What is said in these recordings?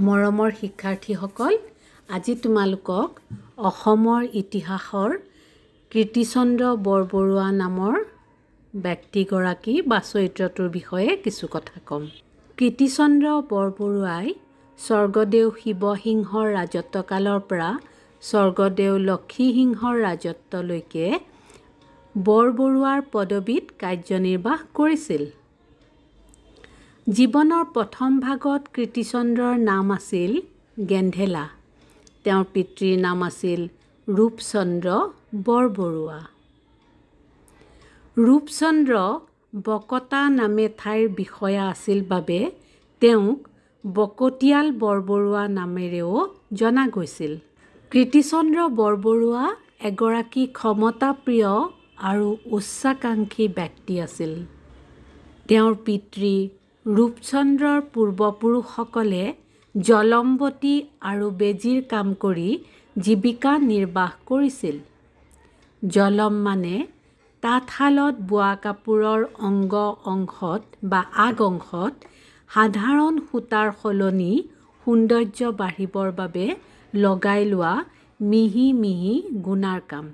মৰমৰ শিক্ষাৰ্থীসকল আজি তোমালোকক অসমৰ ইতিহাসৰ কীৰ্তিচন্দ্ৰ বৰবৰুৱা নামৰ ব্যক্তিগৰাকী বা চৰিত্ৰটোৰ বিষয়ে কিছু কথা ক'ম কীৰ্তিচন্দ্ৰ বৰবৰুৱাই স্বৰ্গদেউ শিৱসিংহৰ ৰাজত্বকালৰ পৰা স্বৰ্গদেউ লক্ষীসিংহৰ ৰাজত্বলৈকে বৰবৰুৱাৰ পদবীত কাৰ্যনিৰ্বাহ কৰিছিল জীৱনৰ প্ৰথম ভাগত কীৰ্তিচন্দ্ৰৰ নাম আছিল গেন্ধেলা তেওঁৰ পিতৃৰ নাম আছিল ৰূপচন্দ্ৰ বৰবৰুৱা ৰূপচন্দ্ৰ বকতা নামে ঠাইৰ বিষয়া আছিল বাবে তেওঁক বকতিয়াল বৰবৰুৱা নামেৰেও জনা গৈছিল কীৰ্তিচন্দ্ৰ বৰবৰুৱা এগৰাকী ক্ষমতাপ্ৰিয় আৰু উচ্চাকাংক্ষী ব্যক্তি আছিল তেওঁৰ পিতৃ ৰূপচন্দ্ৰৰ পূৰ্বপুৰুষসকলে জলম্বতী আৰু বেজীৰ কাম কৰি জীৱিকা নিৰ্বাহ কৰিছিল জলম মানে তাঁতশালত বোৱা কাপোৰৰ অংগ অংশত বা আগ অংশত সাধাৰণ সূতাৰ সলনি সৌন্দৰ্য বাঢ়িবৰ বাবে লগাই লোৱা মিহি মিহি গুণাৰ কাম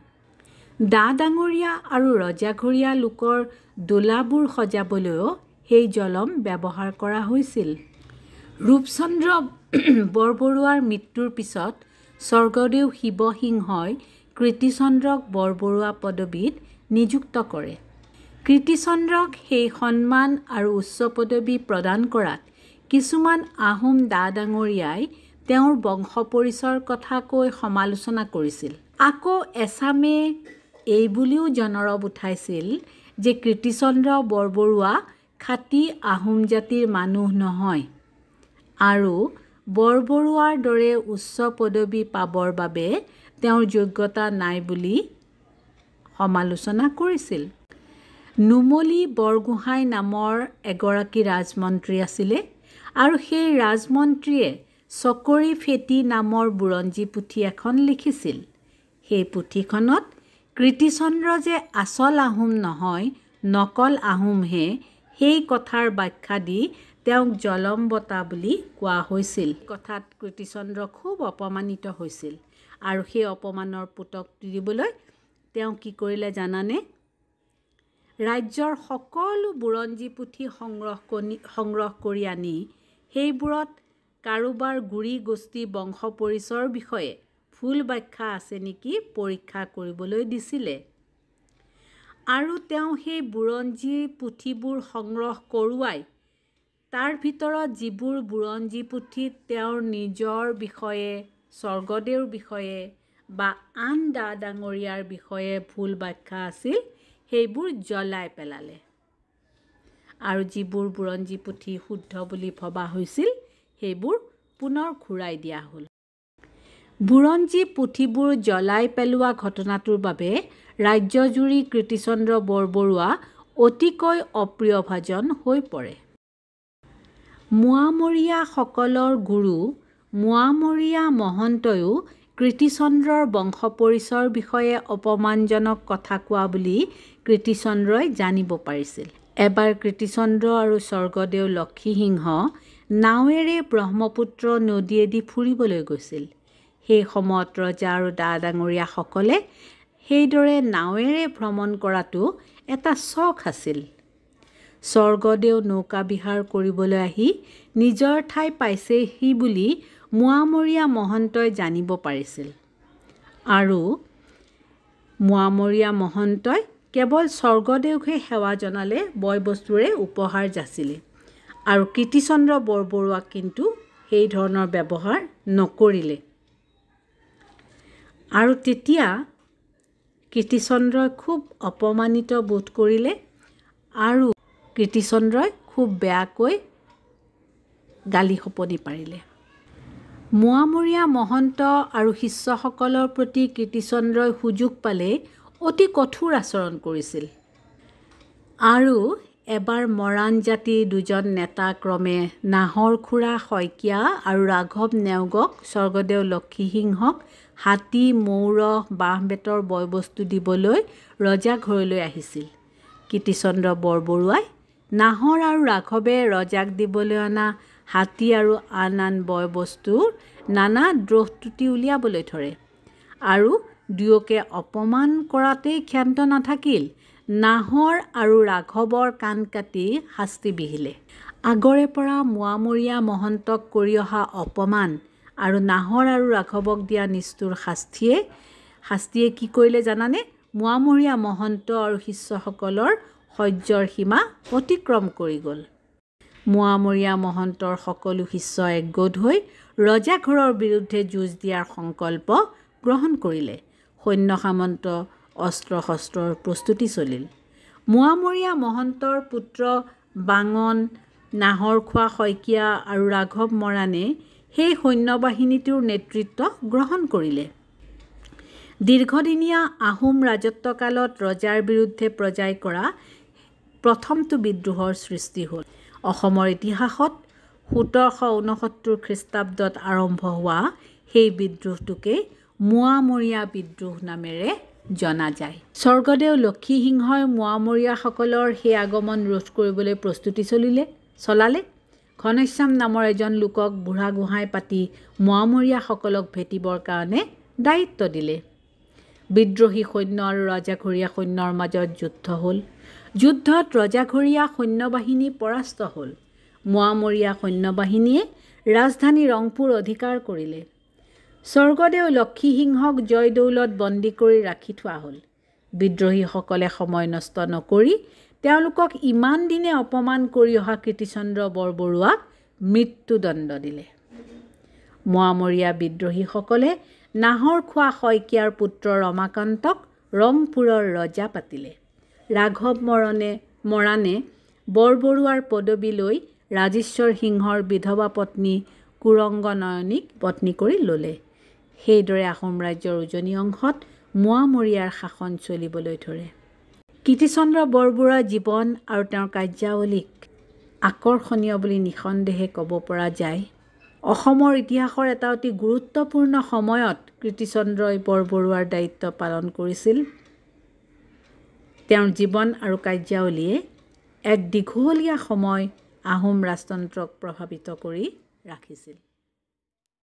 দা ডাঙৰীয়া আৰু ৰজাঘৰীয়া লোকৰ দোলাবোৰ সজাবলৈও সেই জলম ব্যৱহাৰ কৰা হৈছিল ৰূপচন্দ্ৰ বৰবৰুৱাৰ মৃত্যুৰ পিছত স্বৰ্গদেউ শিৱসিংহই কীৰ্তিচন্দ্ৰক বৰবৰুৱা পদবীত নিযুক্ত কৰে কীৰ্তিচন্দ্ৰক সেই সন্মান আৰু উচ্চ পদবী প্ৰদান কৰাত কিছুমান আহোম দা ডাঙৰীয়াই তেওঁৰ বংশ পৰিচয়ৰ কথাকৈ সমালোচনা কৰিছিল আকৌ এচামে এই বুলিও জনৰব উঠাইছিল যে কীৰ্তিচন্দ্ৰ বৰবৰুৱা খাতি আহোম জাতিৰ মানুহ নহয় আৰু বৰবৰুৱাৰ দৰে উচ্চ পদবী পাবৰ বাবে তেওঁৰ যোগ্যতা নাই বুলি সমালোচনা কৰিছিল নুমলী বৰগোহাঁই নামৰ এগৰাকী ৰাজমন্ত্ৰী আছিলে আৰু সেই ৰাজমন্ত্ৰীয়ে চকৰি ফেটি নামৰ বুৰঞ্জী পুথি এখন লিখিছিল সেই পুথিখনত কীৰ্তিচন্দ্ৰ যে আচল আহোম নহয় নকল আহোমহে সেই কথাৰ ব্যাখ্যা দি তেওঁক জলম্বতা বুলি কোৱা হৈছিল কথাত কীৰ্তিচন্দ্ৰ খুব অপমানিত হৈছিল আৰু সেই অপমানৰ পুতক তুলিবলৈ তেওঁ কি কৰিলে জানানে ৰাজ্যৰ সকলো বুৰঞ্জী পুথি সংগ্ৰহ কণি সংগ্ৰহ কৰি আনি সেইবোৰত কাৰোবাৰ গুৰি গোষ্ঠী বংশ পৰিচয়ৰ বিষয়ে ভুল ব্যাখ্যা আছে নেকি পৰীক্ষা কৰিবলৈ দিছিলে আৰু তেওঁ সেই বুৰঞ্জী পুথিবোৰ সংগ্ৰহ কৰোৱাই তাৰ ভিতৰত যিবোৰ বুৰঞ্জী পুথিত তেওঁৰ নিজৰ বিষয়ে স্বৰ্গদেউৰ বিষয়ে বা আন দা ডাঙৰীয়াৰ বিষয়ে ভুল বাখ্যা আছিল সেইবোৰ জ্বলাই পেলালে আৰু যিবোৰ বুৰঞ্জী পুথি শুদ্ধ বুলি ভবা হৈছিল সেইবোৰ পুনৰ ঘূৰাই দিয়া হ'ল বুৰঞ্জী পুথিবোৰ জ্বলাই পেলোৱা ঘটনাটোৰ বাবে ৰাজ্যজুৰি কীৰ্তিচন্দ্ৰ বৰবৰুৱা অতিকৈ অপ্ৰিয় ভাজন হৈ পৰে মোৱামৰীয়াসকলৰ গুৰু মোৱামৰীয়া মহন্তয়ো কীৰ্তিচন্দ্ৰৰ বংশ পৰিচয়ৰ বিষয়ে অপমানজনক কথা কোৱা বুলি কীৰ্তিচন্দ্ৰই জানিব পাৰিছিল এবাৰ কীৰ্তিচন্দ্ৰ আৰু স্বৰ্গদেউ লক্ষীসিংহ নাৱেৰে ব্ৰহ্মপুত্ৰ নদীয়েদি ফুৰিবলৈ গৈছিল সেই সময়ত ৰজা আৰু দা ডাঙৰীয়াসকলে সেইদৰে নাৱেৰে ভ্ৰমণ কৰাটো এটা চখ আছিল স্বৰ্গদেউ নৌকা বিহাৰ কৰিবলৈ আহি নিজৰ ঠাই পাইছেহি বুলি মোৱামৰীয়া মহন্তই জানিব পাৰিছিল আৰু মোৱামৰীয়া মহন্তই কেৱল স্বৰ্গদেউকহে সেৱা জনালে বয় বস্তুৰে উপহাৰ যাচিলে আৰু কীৰ্তিচন্দ্ৰ বৰবৰুৱাক কিন্তু সেই ধৰণৰ ব্যৱহাৰ নকৰিলে আৰু তেতিয়া কীৰ্তিচন্দ্ৰই খুব অপমানিত বোধ কৰিলে আৰু কীৰ্তিচন্দ্ৰই খুব বেয়াকৈ গালি শপনি পাৰিলে মোৱামৰীয়া মহন্ত আৰু শিষ্যসকলৰ প্ৰতি কীৰ্তিচন্দ্ৰই সুযোগ পালেই অতি কঠোৰ আচৰণ কৰিছিল আৰু এবাৰ মৰাণ জাতিৰ দুজন নেতা ক্ৰমে নাহৰ খুৰা শইকীয়া আৰু ৰাঘৱ নেওগক স্বৰ্গদেউ লক্ষীসিংহক হাতী মৌৰ বাঁহ বেতৰ বয় বস্তু দিবলৈ ৰজা ঘৰলৈ আহিছিল কীৰ্তিচন্দ্ৰ বৰবৰুৱাই নাহৰ আৰু ৰাঘৱে ৰজাক দিবলৈ অনা হাতী আৰু আন আন বয় বস্তুৰ নানা দ্ৰোহ ত্ৰুটি উলিয়াবলৈ ধৰে আৰু দুয়োকে অপমান কৰাতেই ক্ষান্ত নাথাকিল নাহৰ আৰু ৰাঘৱৰ কাণ কাটি শাস্তি বিহিলে আগৰে পৰা মোৱামৰীয়া মহন্তক কৰি অহা অপমান আৰু নাহৰ আৰু ৰাঘৱক দিয়া নিষ্ঠুৰ শাস্তিয়ে শাস্তিয়ে কি কৰিলে জানানে মোৱামৰীয়া মহন্ত আৰু শিষ্যসকলৰ সহ্যৰ সীমা অতিক্ৰম কৰি গ'ল মোৱামৰীয়া মহন্তৰ সকলো শিষ্য একগোট হৈ ৰজাঘৰৰ বিৰুদ্ধে যুঁজ দিয়াৰ সংকল্প গ্ৰহণ কৰিলে সৈন্য সামন্ত অস্ত্ৰ শস্ত্ৰৰ প্ৰস্তুতি চলিল মোৱামৰীয়া মহন্তৰ পুত্ৰ বাঙন নাহৰ খোৱা শইকীয়া আৰু ৰাঘৱ মৰাণে সেই সৈন্যবাহিনীটোৰ নেতৃত্ব গ্ৰহণ কৰিলে দীৰ্ঘদিনীয়া আহোম ৰাজত্বকালত ৰজাৰ বিৰুদ্ধে প্ৰজাই কৰা প্ৰথমটো বিদ্ৰোহৰ সৃষ্টি হ'ল অসমৰ ইতিহাসত সোতৰশ ঊনসত্তৰ খ্ৰীষ্টাব্দত আৰম্ভ হোৱা সেই বিদ্ৰোহটোকেই মোৱামৰীয়া বিদ্ৰোহ নামেৰে জনা যায় স্বৰ্গদেউ লক্ষী সিংহই মোৱামৰীয়াসকলৰ সেই আগমন ৰোধ কৰিবলৈ প্ৰস্তুতি চলিলে চলালে ঘনশ্যাম নামৰ এজন লোকক বুঢ়া গোহাঁই পাতি মোৱামৰীয়াসকলক ভেটিবৰ কাৰণে দায়িত্ব দিলে বিদ্ৰোহী সৈন্য আৰু ৰজাঘৰীয়া সৈন্যৰ মাজত যুদ্ধ হ'ল যুদ্ধত ৰজাঘৰীয়া সৈন্যবাহিনী পৰাস্ত হ'ল মোৱামৰীয়া সৈন্য বাহিনীয়ে ৰাজধানী ৰংপুৰ অধিকাৰ কৰিলে স্বৰ্গদেউ লক্ষী সিংহক জয়দৌলত বন্দী কৰি ৰাখি থোৱা হ'ল বিদ্ৰোহীসকলে সময় নষ্ট নকৰি তেওঁলোকক ইমান দিনে অপমান কৰি অহা কীৰ্তিচন্দ্ৰ বৰবৰুৱাক মৃত্যুদণ্ড দিলে মোৱামৰীয়া বিদ্ৰোহীসকলে নাহৰ খোৱা শইকীয়াৰ পুত্ৰ ৰমাকান্তক ৰংপুৰৰ ৰজা পাতিলে ৰাঘৱ মৰণে মৰাণে বৰবৰুৱাৰ পদবী লৈ ৰাজেশ্বৰ সিংহৰ বিধৱা পত্নী কুৰংগ নয়নীক পত্নী কৰি ল'লে সেইদৰে আহোম ৰাজ্যৰ উজনি অংশত মোৱামৰীয়াৰ শাসন চলিবলৈ ধৰে কীৰ্তিচন্দ্ৰ বৰবৰুৱাৰ জীৱন আৰু তেওঁৰ কাৰ্যাৱলীক আকৰ্ষণীয় বুলি নিঃসন্দেহে ক'ব পৰা যায় অসমৰ ইতিহাসৰ এটা অতি গুৰুত্বপূৰ্ণ সময়ত কীৰ্তিচন্দ্ৰই বৰবৰুৱাৰ দায়িত্ব পালন কৰিছিল তেওঁৰ জীৱন আৰু কাৰ্যাৱলীয়ে এক দীঘলীয়া সময় আহোম ৰাজতন্ত্ৰক প্ৰভাৱিত কৰি ৰাখিছিল